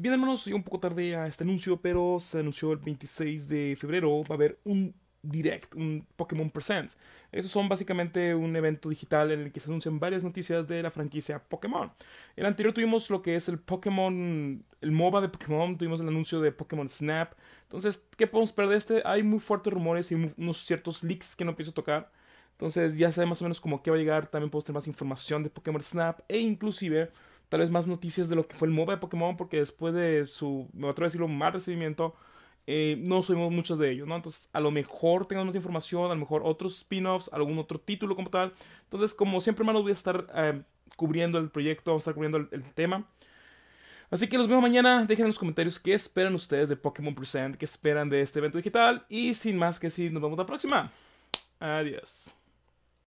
Bien hermanos, llegó un poco tarde a este anuncio, pero se anunció el 26 de febrero, va a haber un Direct, un Pokémon Presents. Esos son básicamente un evento digital en el que se anuncian varias noticias de la franquicia Pokémon. El anterior tuvimos lo que es el Pokémon, el MOBA de Pokémon, tuvimos el anuncio de Pokémon Snap. Entonces, ¿qué podemos perder este? Hay muy fuertes rumores y unos ciertos leaks que no pienso tocar. Entonces, ya sabemos más o menos cómo qué va a llegar. También podemos tener más información de Pokémon Snap e inclusive tal vez más noticias de lo que fue el MOBA de Pokémon, porque después de su, me atrevo a decirlo, mal recibimiento, eh, no subimos muchos de ellos, ¿no? Entonces, a lo mejor tengamos información, a lo mejor otros spin-offs, algún otro título como tal. Entonces, como siempre, hermanos, voy a estar eh, cubriendo el proyecto, vamos a estar cubriendo el, tema. Así que los vemos mañana. Dejen en los comentarios qué esperan ustedes de Pokémon Present, qué esperan de este evento digital. Y sin más que decir, nos vemos la próxima. Adiós.